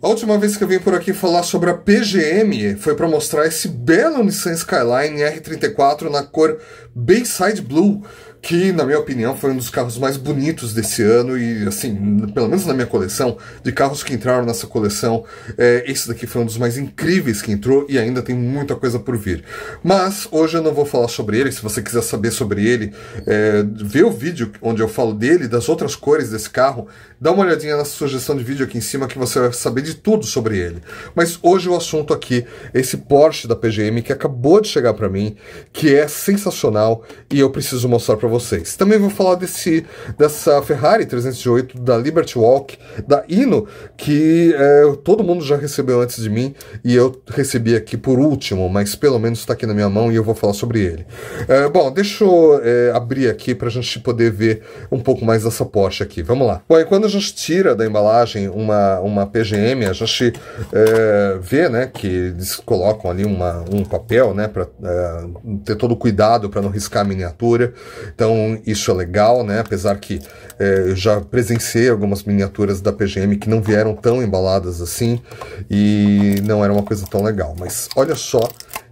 A última vez que eu vim por aqui falar sobre a PGM foi para mostrar esse belo Nissan Skyline R34 na cor Bayside Blue, que na minha opinião foi um dos carros mais bonitos desse ano e assim, pelo menos na minha coleção, de carros que entraram nessa coleção, é, esse daqui foi um dos mais incríveis que entrou e ainda tem muita coisa por vir. Mas hoje eu não vou falar sobre ele, se você quiser saber sobre ele, é, vê o vídeo onde eu falo dele, das outras cores desse carro, dá uma olhadinha na sugestão de vídeo aqui em cima que você vai saber de tudo sobre ele. Mas hoje o assunto aqui é esse Porsche da PGM que acabou de chegar para mim, que é sensacional e eu preciso mostrar para para vocês. Também vou falar desse, dessa Ferrari 308 da Liberty Walk, da Hino, que é, todo mundo já recebeu antes de mim e eu recebi aqui por último, mas pelo menos está aqui na minha mão e eu vou falar sobre ele. É, bom, deixa eu é, abrir aqui para a gente poder ver um pouco mais dessa Porsche aqui. Vamos lá. Bom, e quando a gente tira da embalagem uma, uma PGM, a gente é, vê né, que eles colocam ali uma, um papel né, para é, ter todo o cuidado para não riscar a miniatura. Então isso é legal, né? Apesar que é, eu já presenciei algumas miniaturas da PGM que não vieram tão embaladas assim e não era uma coisa tão legal. Mas olha só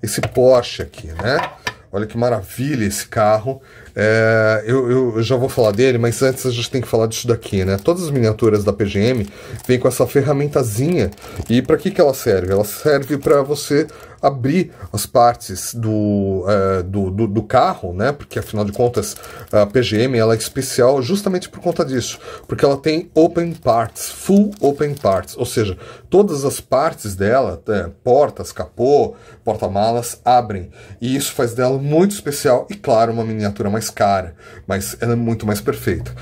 esse Porsche aqui, né? Olha que maravilha esse carro. É, eu, eu, já vou falar dele, mas antes a gente tem que falar disso daqui, né? Todas as miniaturas da PGM vêm com essa ferramentazinha. E para que, que ela serve? Ela serve para você abrir as partes do, uh, do, do, do, carro, né? Porque afinal de contas a PGM ela é especial justamente por conta disso, porque ela tem open parts, full open parts, ou seja, todas as partes dela, né? portas, capô, porta-malas abrem e isso faz dela muito especial e claro uma miniatura mais cara, mas ela é muito mais perfeita.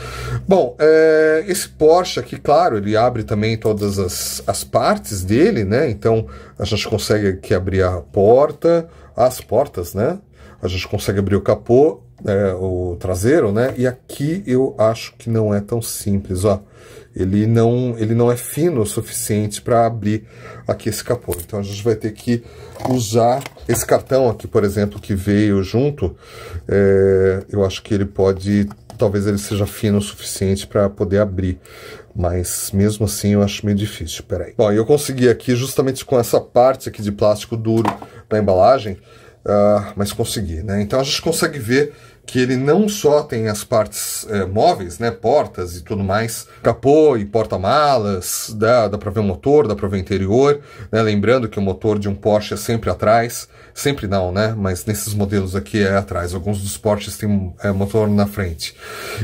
Bom, é, esse Porsche aqui, claro, ele abre também todas as, as partes dele, né? Então a gente consegue aqui abrir a porta, as portas, né? A gente consegue abrir o capô, é, o traseiro, né? E aqui eu acho que não é tão simples, ó. Ele não, ele não é fino o suficiente para abrir aqui esse capô. Então a gente vai ter que usar esse cartão aqui, por exemplo, que veio junto. É, eu acho que ele pode talvez ele seja fino o suficiente para poder abrir. Mas mesmo assim eu acho meio difícil, peraí. Bom, eu consegui aqui justamente com essa parte aqui de plástico duro da embalagem, uh, mas consegui, né? Então a gente consegue ver que ele não só tem as partes é, móveis, né, portas e tudo mais, capô e porta-malas, dá, dá para ver o motor, dá para ver o interior, né, lembrando que o motor de um Porsche é sempre atrás, sempre não, né, mas nesses modelos aqui é atrás, alguns dos Porsches têm é, motor na frente.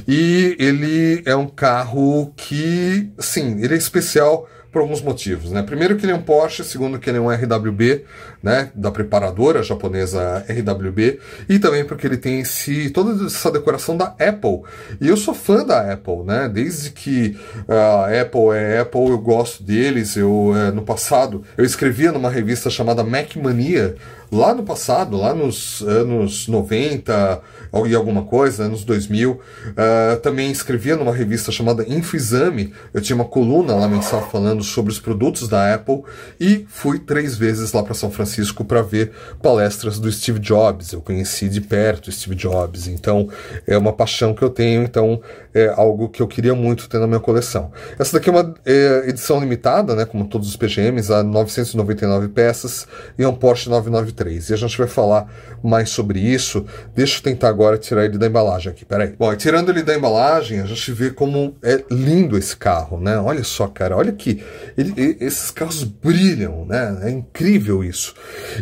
E ele é um carro que, sim, ele é especial por alguns motivos. Né? Primeiro que ele é um Porsche, segundo que ele é um RWB, né? da preparadora japonesa RWB, e também porque ele tem esse, toda essa decoração da Apple. E eu sou fã da Apple, né? desde que a uh, Apple é Apple, eu gosto deles. Eu, uh, no passado, eu escrevia numa revista chamada Mac Mania, lá no passado, lá nos anos 90, e alguma coisa, anos 2000. Uh, ah, também escrevia numa revista chamada Infoexame. Eu tinha uma coluna lá mensal falando sobre os produtos da Apple e fui três vezes lá para São Francisco para ver palestras do Steve Jobs. Eu conheci de perto Steve Jobs, então é uma paixão que eu tenho, então é algo que eu queria muito ter na minha coleção. Essa daqui é uma é, edição limitada, né, como todos os PGMs, a 999 peças e é um Porsche 993. E a gente vai falar mais sobre isso. Deixa eu tentar agora tirar ele da embalagem aqui, peraí. Bom, tirando ele da embalagem, a gente vê como é lindo esse carro, né? Olha só, cara, olha que esses carros brilham, né? É incrível isso.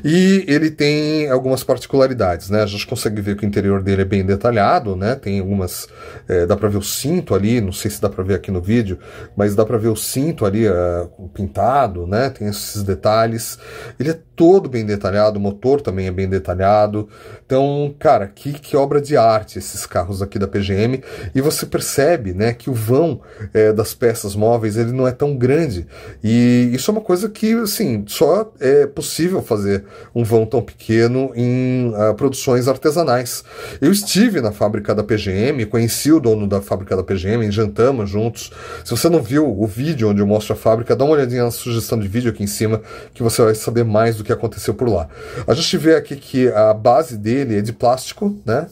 E ele tem algumas particularidades, né? A gente consegue ver que o interior dele é bem detalhado, né? Tem algumas, é, dá para ver o cinto ali, não sei se dá para ver aqui no vídeo, mas dá para ver o cinto ali é, pintado, né? Tem esses detalhes. Ele é todo bem detalhado, o motor também é bem detalhado. Então, cara, que que obra obra de arte esses carros aqui da PGM e você percebe né, que o vão é, das peças móveis ele não é tão grande e isso é uma coisa que assim, só é possível fazer um vão tão pequeno em uh, produções artesanais. Eu estive na fábrica da PGM, conheci o dono da fábrica da PGM, jantamos juntos. Se você não viu o vídeo onde eu mostro a fábrica, dá uma olhadinha na sugestão de vídeo aqui em cima que você vai saber mais do que aconteceu por lá. A gente vê aqui que a base dele é de plástico, né?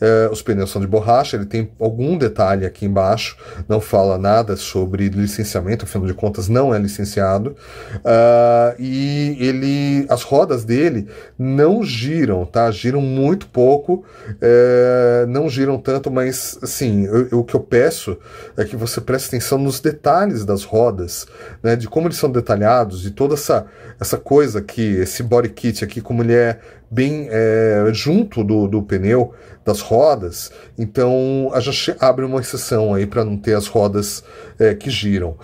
É, os pneus são de borracha, ele tem algum detalhe aqui embaixo, não fala nada sobre licenciamento, afinal de contas não é licenciado. Uh, e ele, as rodas dele não giram, tá? Giram muito pouco, é, não giram tanto, mas assim, eu, eu, o que eu peço é que você preste atenção nos detalhes das rodas, né? De como eles são detalhados, de toda essa, essa coisa aqui, esse body kit aqui, como ele é bem é, junto do, do pneu, da das rodas, então a gente abre uma exceção aí para não ter as rodas é, que giram.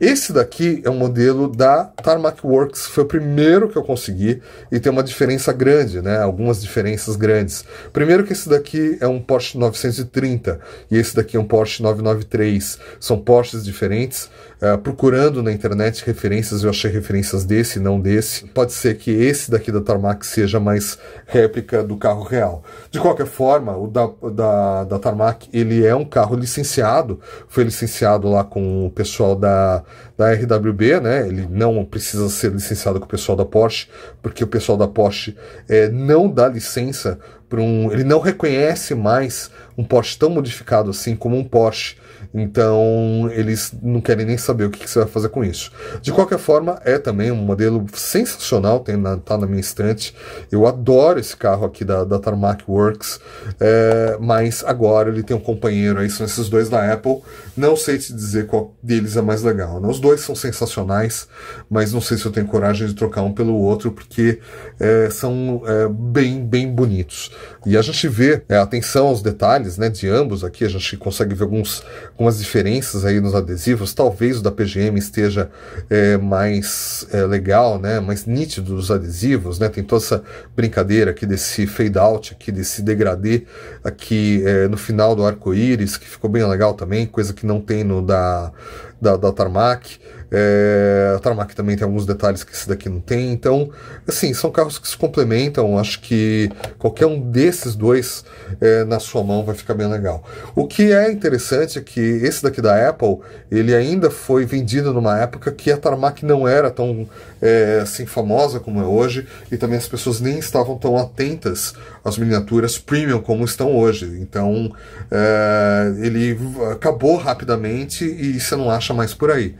Esse daqui é um modelo da Tarmac Works, foi o primeiro que eu consegui e tem uma diferença grande, né? Algumas diferenças grandes. Primeiro que esse daqui é um Porsche 930 e esse daqui é um Porsche 993. São Porsches diferentes. É, procurando na internet referências, eu achei referências desse, não desse. Pode ser que esse daqui da Tarmac seja mais réplica do carro real. De qualquer forma, o da, da, da Tarmac, ele é um carro licenciado, foi licenciado lá com o pessoal da, da RWB, né? Ele não precisa ser licenciado com o pessoal da Porsche, porque o pessoal da Porsche é, não dá licença para um. Ele não reconhece mais um Porsche tão modificado assim como um Porsche. Então eles não querem nem saber o que, que você vai fazer com isso. De qualquer forma, é também um modelo sensacional, tem na, tá na minha estante. Eu adoro esse carro aqui da, da Tarmac Works, é, mas agora ele tem um companheiro aí, são esses dois da Apple. Não sei te dizer qual deles é mais legal. Né? Os dois são sensacionais, mas não sei se eu tenho coragem de trocar um pelo outro, porque é, são é, bem, bem bonitos. E a gente vê é, atenção aos detalhes detalhes né, de ambos aqui, a gente consegue ver alguns, algumas diferenças aí nos adesivos. Talvez o da PGM esteja é, mais é, legal, né, mais nítido os adesivos. Né? Tem toda essa brincadeira aqui desse fade out, aqui desse degradê aqui é, no final do arco-íris, que ficou bem legal também, coisa que não tem no da, da, da Tarmac. É, a Tarmac também tem alguns detalhes que esse daqui não tem. Então, assim, são carros que se complementam. Acho que qualquer um desses dois é, na sua mão vai ficar bem legal. O que é interessante é que esse daqui da Apple, ele ainda foi vendido numa época que a Tarmac não era tão é, assim famosa como é hoje e também as pessoas nem estavam tão atentas às miniaturas premium como estão hoje. Então é, ele acabou rapidamente e você não acha mais por aí.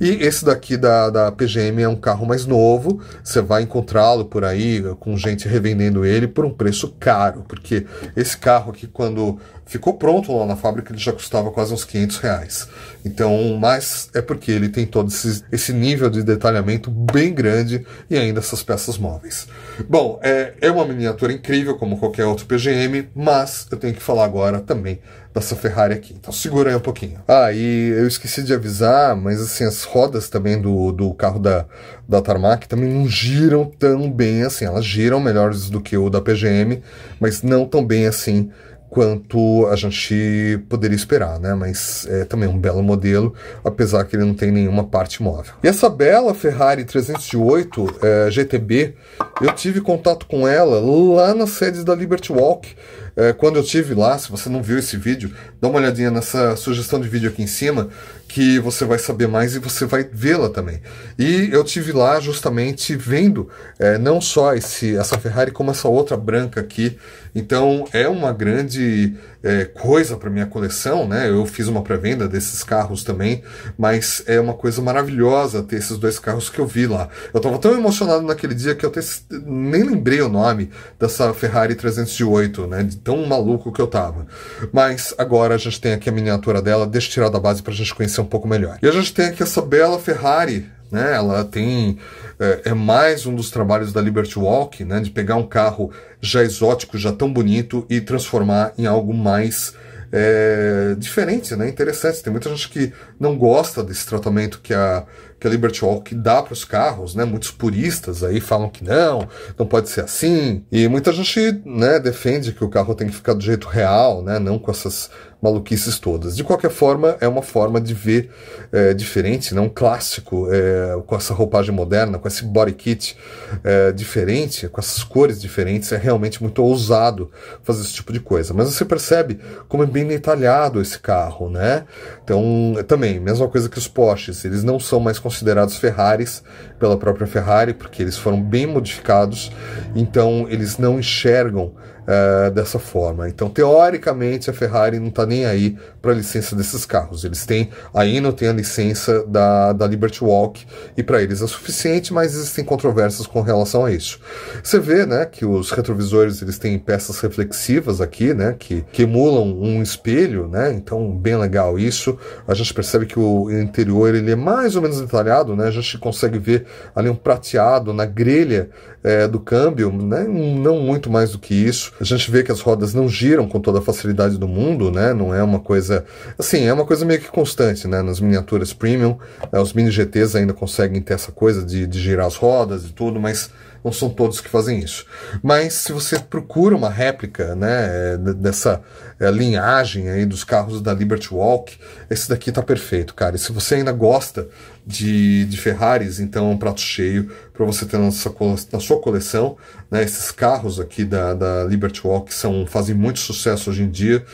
E esse daqui da, da PGM é um carro mais novo, você vai encontrá-lo por aí com gente revendendo ele por um preço caro, porque esse carro aqui quando ficou pronto lá na fábrica ele já custava quase uns 500 reais. Então, mas é porque ele tem todo esse, esse nível de detalhamento bem bem grande e ainda essas peças móveis. Bom, é, é uma miniatura incrível, como qualquer outro PGM, mas eu tenho que falar agora também dessa Ferrari aqui. Então segura aí um pouquinho. Ah, e eu esqueci de avisar, mas assim, as rodas também do, do carro da, da Tarmac também não giram tão bem assim. Elas giram melhores do que o da PGM, mas não tão bem assim quanto a gente poderia esperar, né? Mas é também um belo modelo, apesar que ele não tem nenhuma parte móvel. E essa bela Ferrari 308 é, GTB, eu tive contato com ela lá na sede da Liberty Walk é, quando eu tive lá, se você não viu esse vídeo, dá uma olhadinha nessa sugestão de vídeo aqui em cima, que você vai saber mais e você vai vê-la também. E eu tive lá justamente vendo é, não só esse, essa Ferrari como essa outra branca aqui. Então é uma grande é, coisa para minha coleção, né? Eu fiz uma pré-venda desses carros também, mas é uma coisa maravilhosa ter esses dois carros que eu vi lá. Eu estava tão emocionado naquele dia que eu te... nem lembrei o nome dessa Ferrari 308, né? De tão maluco que eu tava. Mas agora a gente tem aqui a miniatura dela, deixa eu tirar da base para a gente conhecer um pouco melhor. E a gente tem aqui essa bela Ferrari né? Ela tem é, é, mais um dos trabalhos da Liberty Walk, né? De pegar um carro já exótico, já tão bonito e transformar em algo mais é, diferente, né? Interessante. Tem muita gente que não gosta desse tratamento que a que a Liberty Walk dá para os carros, né? Muitos puristas aí falam que não, não pode ser assim. E muita gente, né, defende que o carro tem que ficar do jeito real, né? Não com essas maluquices todas. De qualquer forma, é uma forma de ver é, diferente, né? um clássico é, com essa roupagem moderna, com esse body kit é, diferente, com essas cores diferentes. É realmente muito ousado fazer esse tipo de coisa. Mas você percebe como é bem detalhado esse carro, né? Então, também, mesma coisa que os Porsches, eles não são mais considerados Ferraris pela própria Ferrari, porque eles foram bem modificados, então eles não enxergam eh, dessa forma. Então, teoricamente, a Ferrari não está nem aí para a licença desses carros. Eles têm, ainda tem a licença da, da Liberty Walk e para eles é suficiente, mas existem controvérsias com relação a isso. Você vê, né, que os retrovisores eles têm peças reflexivas aqui, né, que, que emulam um espelho, né. Então, bem legal isso. A gente percebe que o interior ele é mais ou menos detalhado, né. A gente consegue ver ali um prateado na grelha é, do câmbio, né, não muito mais do que isso. A gente vê que as rodas não giram com toda a facilidade do mundo, né? Não é uma coisa. Assim, é uma coisa meio que constante, né? Nas miniaturas premium, né? os mini GTs ainda conseguem ter essa coisa de, de girar as rodas e tudo, mas não são todos que fazem isso. Mas se você procura uma réplica né, eh, dessa é, linhagem aí dos carros da Liberty Walk, esse daqui tá perfeito, cara. E se você ainda gosta de, de Ferraris, então é um prato cheio para você ter na sua, na sua coleção. Né? Esses carros aqui da, da Liberty Walk são, fazem muito sucesso hoje em dia.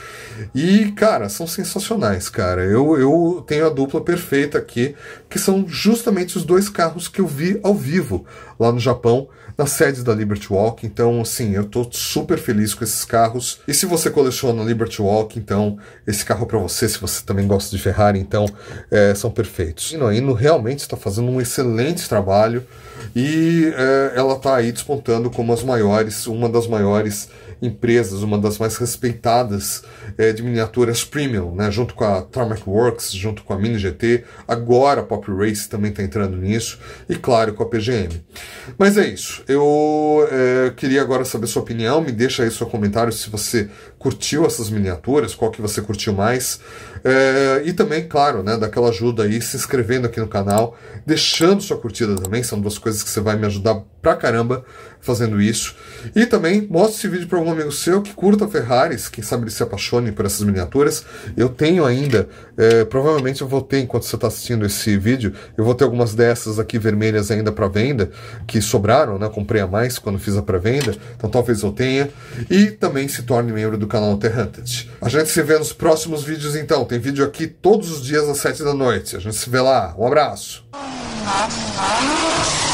E, cara, são sensacionais, cara. Eu, eu tenho a dupla perfeita aqui, que são justamente os dois carros que eu vi ao vivo lá no Japão, na sede da Liberty Walk. Então, assim, eu tô super feliz com esses carros. E se você coleciona Liberty Walk, então esse carro é para você. Se você também gosta de Ferrari, então é, são perfeitos. E Noino realmente está fazendo um excelente trabalho e é, ela está aí despontando como as maiores, uma das maiores empresas, uma das mais respeitadas é, de miniaturas premium, né? junto com a Tarmac Works, junto com a Mini GT, agora a Pop Race também está entrando nisso, e claro, com a PGM. Mas é isso, eu é, queria agora saber sua opinião, me deixa aí seu comentário se você curtiu essas miniaturas, qual que você curtiu mais, é, e também, claro, né, daquela ajuda aí, se inscrevendo aqui no canal, deixando sua curtida também, são duas coisas que você vai me ajudar pra caramba fazendo isso, e também mostra esse vídeo para algum amigo seu que curta Ferraris, quem sabe ele se apaixone por essas miniaturas, eu tenho ainda, é, provavelmente eu vou ter, enquanto você está assistindo esse vídeo, eu vou ter algumas dessas aqui vermelhas ainda para venda, que sobraram, né? Comprei a mais quando fiz a pré-venda, então talvez eu tenha. E também se torne membro do canal The Hunted. A gente se vê nos próximos vídeos então, tem vídeo aqui todos os dias às 7 da noite. A gente se vê lá, um abraço! Ah, ah.